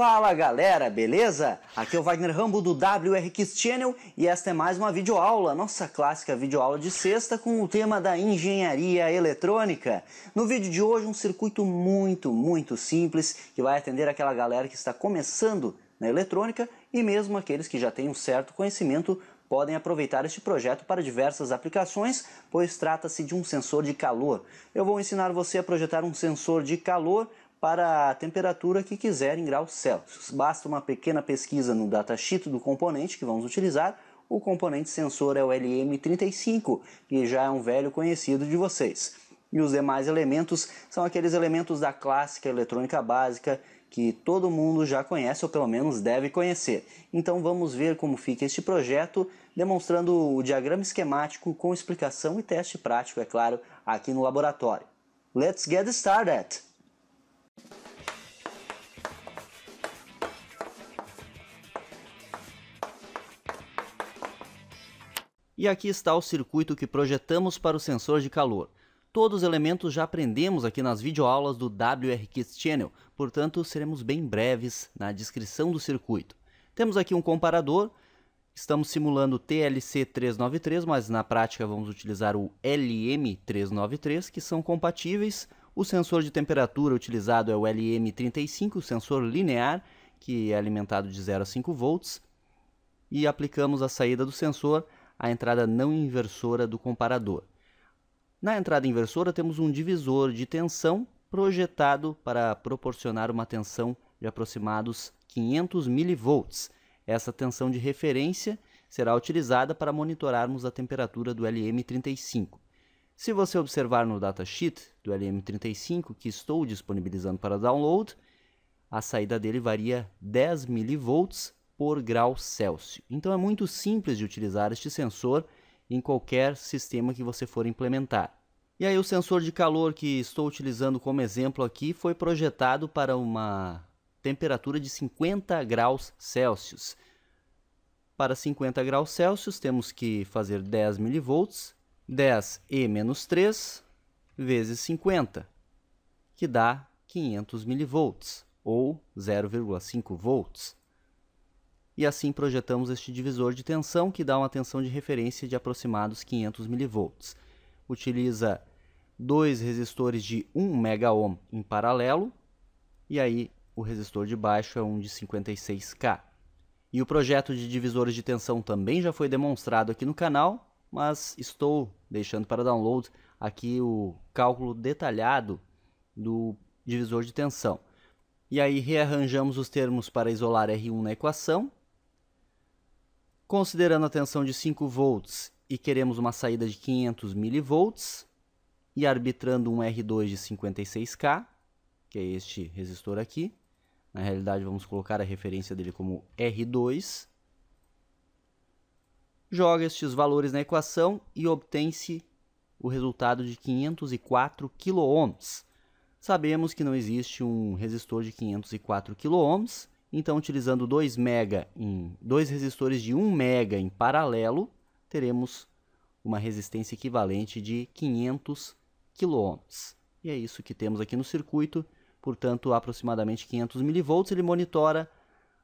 Fala galera, beleza? Aqui é o Wagner Rambo do WR Channel e esta é mais uma videoaula, nossa clássica videoaula de sexta com o tema da engenharia eletrônica. No vídeo de hoje um circuito muito, muito simples que vai atender aquela galera que está começando na eletrônica e mesmo aqueles que já têm um certo conhecimento podem aproveitar este projeto para diversas aplicações, pois trata-se de um sensor de calor. Eu vou ensinar você a projetar um sensor de calor para a temperatura que quiser em graus Celsius. Basta uma pequena pesquisa no datasheet do componente que vamos utilizar. O componente sensor é o LM35, que já é um velho conhecido de vocês. E os demais elementos são aqueles elementos da clássica eletrônica básica que todo mundo já conhece ou pelo menos deve conhecer. Então vamos ver como fica este projeto, demonstrando o diagrama esquemático com explicação e teste prático, é claro, aqui no laboratório. Let's get started! E aqui está o circuito que projetamos para o sensor de calor. Todos os elementos já aprendemos aqui nas videoaulas do WRKids Channel, portanto seremos bem breves na descrição do circuito. Temos aqui um comparador, estamos simulando o TLC393, mas na prática vamos utilizar o LM393, que são compatíveis. O sensor de temperatura utilizado é o LM35, o sensor linear, que é alimentado de 0 a 5 volts. E aplicamos a saída do sensor a entrada não inversora do comparador. Na entrada inversora temos um divisor de tensão projetado para proporcionar uma tensão de aproximados 500 mV. Essa tensão de referência será utilizada para monitorarmos a temperatura do LM35. Se você observar no datasheet do LM35 que estou disponibilizando para download, a saída dele varia 10 mV por grau Celsius. Então é muito simples de utilizar este sensor em qualquer sistema que você for implementar. E aí o sensor de calor que estou utilizando como exemplo aqui foi projetado para uma temperatura de 50 graus Celsius. Para 50 graus Celsius temos que fazer 10 milivolts, 10 e menos 3 vezes 50, que dá 500 milivolts ou 0,5 volts e assim projetamos este divisor de tensão que dá uma tensão de referência de aproximados 500 mV. Utiliza dois resistores de 1 megaohm em paralelo e aí o resistor de baixo é um de 56K. E o projeto de divisores de tensão também já foi demonstrado aqui no canal, mas estou deixando para download aqui o cálculo detalhado do divisor de tensão. E aí rearranjamos os termos para isolar R1 na equação Considerando a tensão de 5 volts e queremos uma saída de 500 milivolts e arbitrando um R2 de 56K, que é este resistor aqui. Na realidade, vamos colocar a referência dele como R2. Joga estes valores na equação e obtém-se o resultado de 504 kΩ. Sabemos que não existe um resistor de 504 kΩ, então, utilizando 2 mega em dois resistores de 1 um mega em paralelo, teremos uma resistência equivalente de 500 kΩ. E é isso que temos aqui no circuito. Portanto, aproximadamente 500 mV, ele monitora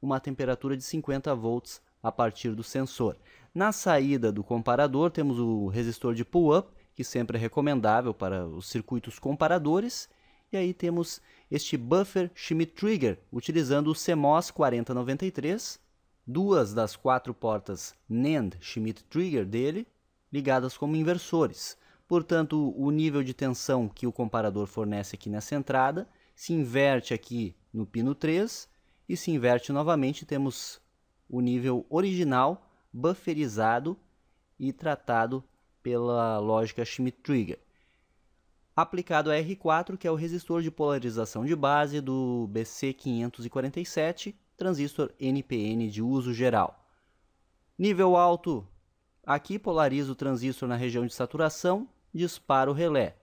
uma temperatura de 50 volts a partir do sensor. Na saída do comparador, temos o resistor de pull-up, que sempre é recomendável para os circuitos comparadores, e aí temos este buffer Schmitt Trigger, utilizando o CMOS 4093, duas das quatro portas NAND Schmitt Trigger dele, ligadas como inversores. Portanto, o nível de tensão que o comparador fornece aqui nessa entrada se inverte aqui no pino 3 e se inverte novamente, temos o nível original bufferizado e tratado pela lógica Schmitt-Trigger aplicado a R4, que é o resistor de polarização de base do BC547, transistor NPN de uso geral. Nível alto, aqui polariza o transistor na região de saturação, dispara o relé.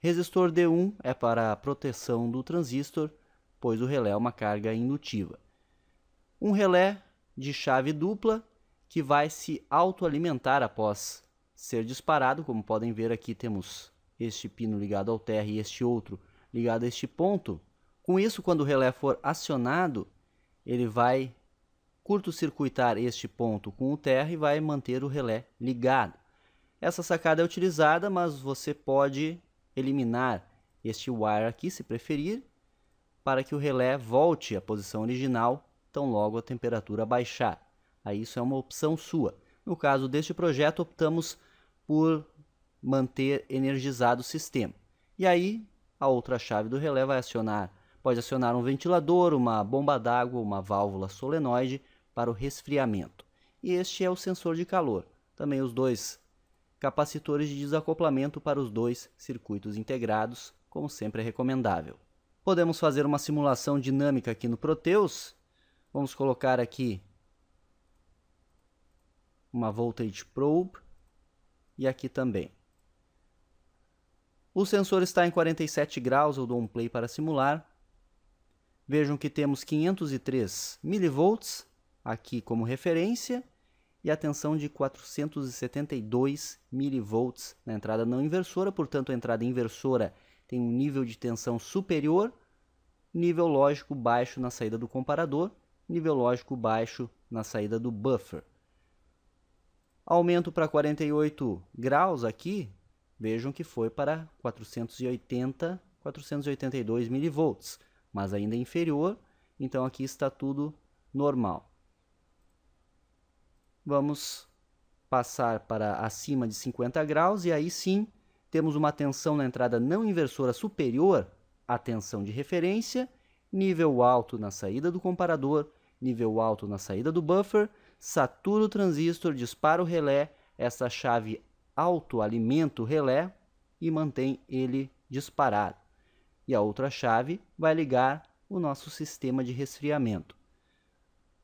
Resistor D1 é para a proteção do transistor, pois o relé é uma carga indutiva. Um relé de chave dupla que vai se autoalimentar após ser disparado, como podem ver aqui temos este pino ligado ao terra e este outro ligado a este ponto. Com isso, quando o relé for acionado, ele vai curto-circuitar este ponto com o terra e vai manter o relé ligado. Essa sacada é utilizada, mas você pode eliminar este wire aqui, se preferir, para que o relé volte à posição original tão logo a temperatura baixar. Aí isso é uma opção sua. No caso deste projeto, optamos por manter energizado o sistema. E aí, a outra chave do relé vai acionar, pode acionar um ventilador, uma bomba d'água, uma válvula solenoide para o resfriamento. E este é o sensor de calor. Também os dois capacitores de desacoplamento para os dois circuitos integrados, como sempre é recomendável. Podemos fazer uma simulação dinâmica aqui no Proteus. Vamos colocar aqui uma voltage probe e aqui também. O sensor está em 47 graus, eu dou um play para simular. Vejam que temos 503 mV aqui como referência e a tensão de 472 mV na entrada não inversora, portanto a entrada inversora tem um nível de tensão superior, nível lógico baixo na saída do comparador, nível lógico baixo na saída do buffer. Aumento para 48 graus aqui, vejam que foi para 480, 482 milivolts, mas ainda é inferior, então aqui está tudo normal. Vamos passar para acima de 50 graus e aí sim temos uma tensão na entrada não inversora superior à tensão de referência, nível alto na saída do comparador, nível alto na saída do buffer, satura o transistor, dispara o relé, essa chave autoalimenta o relé e mantém ele disparado. E a outra chave vai ligar o nosso sistema de resfriamento.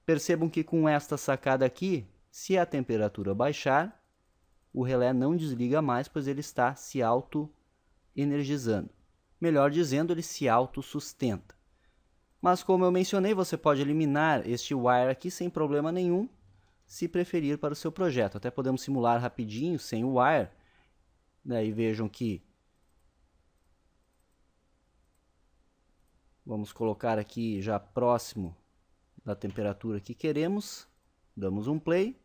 Percebam que com esta sacada aqui, se a temperatura baixar, o relé não desliga mais, pois ele está se auto-energizando. Melhor dizendo, ele se auto-sustenta. Mas como eu mencionei, você pode eliminar este wire aqui sem problema nenhum, se preferir para o seu projeto. Até podemos simular rapidinho sem o wire. Né, e vejam que vamos colocar aqui já próximo da temperatura que queremos. Damos um play.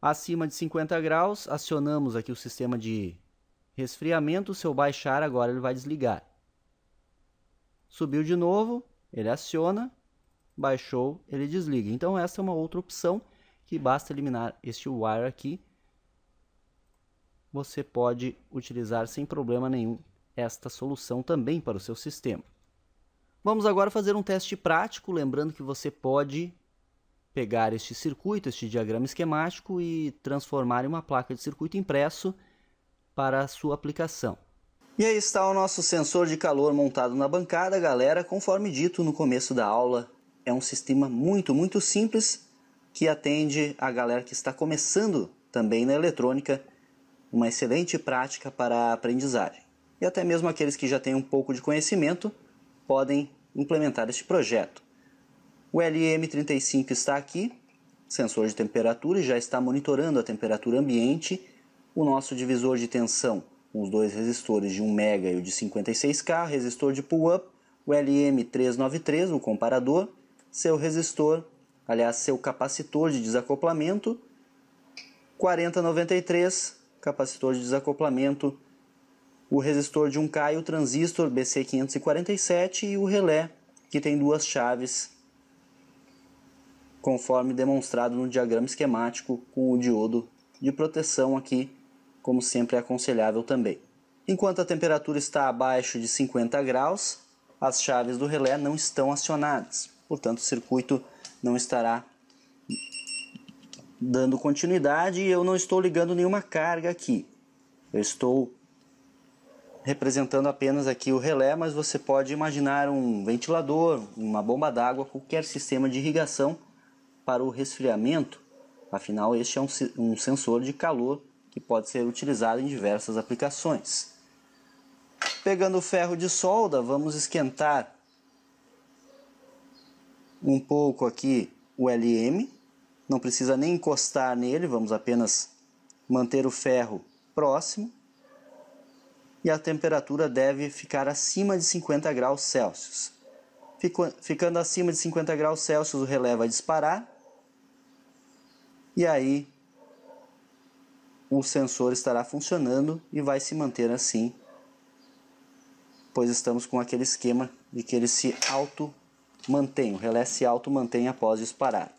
Acima de 50 graus, acionamos aqui o sistema de resfriamento. Se eu baixar agora, ele vai desligar. Subiu de novo, ele aciona baixou, ele desliga. Então essa é uma outra opção que basta eliminar este wire aqui. Você pode utilizar sem problema nenhum esta solução também para o seu sistema. Vamos agora fazer um teste prático, lembrando que você pode pegar este circuito, este diagrama esquemático e transformar em uma placa de circuito impresso para a sua aplicação. E aí está o nosso sensor de calor montado na bancada, galera, conforme dito no começo da aula, é um sistema muito, muito simples que atende a galera que está começando também na eletrônica, uma excelente prática para a aprendizagem. E até mesmo aqueles que já têm um pouco de conhecimento podem implementar este projeto. O LM35 está aqui, sensor de temperatura, e já está monitorando a temperatura ambiente. O nosso divisor de tensão, com os dois resistores de 1 mega e o de 56K, resistor de pull-up, o LM393, o comparador, seu resistor, aliás, seu capacitor de desacoplamento, 4093, capacitor de desacoplamento, o resistor de 1K e o transistor BC547 e o relé, que tem duas chaves, conforme demonstrado no diagrama esquemático com o diodo de proteção aqui, como sempre é aconselhável também. Enquanto a temperatura está abaixo de 50 graus, as chaves do relé não estão acionadas portanto o circuito não estará dando continuidade e eu não estou ligando nenhuma carga aqui. Eu estou representando apenas aqui o relé, mas você pode imaginar um ventilador, uma bomba d'água, qualquer sistema de irrigação para o resfriamento. Afinal, este é um, um sensor de calor que pode ser utilizado em diversas aplicações. Pegando o ferro de solda, vamos esquentar um pouco aqui o LM, não precisa nem encostar nele, vamos apenas manter o ferro próximo e a temperatura deve ficar acima de 50 graus Celsius. Ficando acima de 50 graus Celsius, o relé vai disparar e aí o sensor estará funcionando e vai se manter assim, pois estamos com aquele esquema de que ele se auto mantém, o relé se alto mantém após disparar.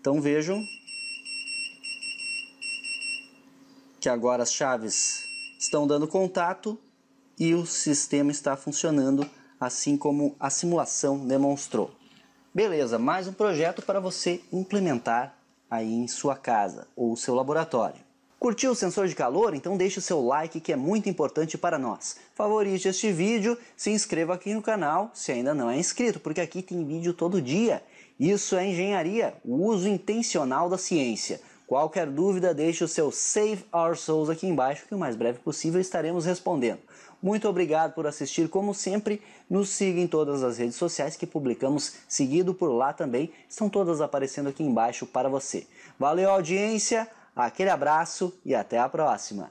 Então vejam que agora as chaves estão dando contato e o sistema está funcionando assim como a simulação demonstrou. Beleza, mais um projeto para você implementar aí em sua casa ou seu laboratório. Curtiu o sensor de calor? Então deixe o seu like que é muito importante para nós. Favorite este vídeo, se inscreva aqui no canal se ainda não é inscrito, porque aqui tem vídeo todo dia. Isso é engenharia, o uso intencional da ciência. Qualquer dúvida, deixe o seu Save Our Souls aqui embaixo que o mais breve possível estaremos respondendo. Muito obrigado por assistir, como sempre, nos siga em todas as redes sociais que publicamos seguido por lá também, estão todas aparecendo aqui embaixo para você. Valeu audiência! Aquele abraço e até a próxima!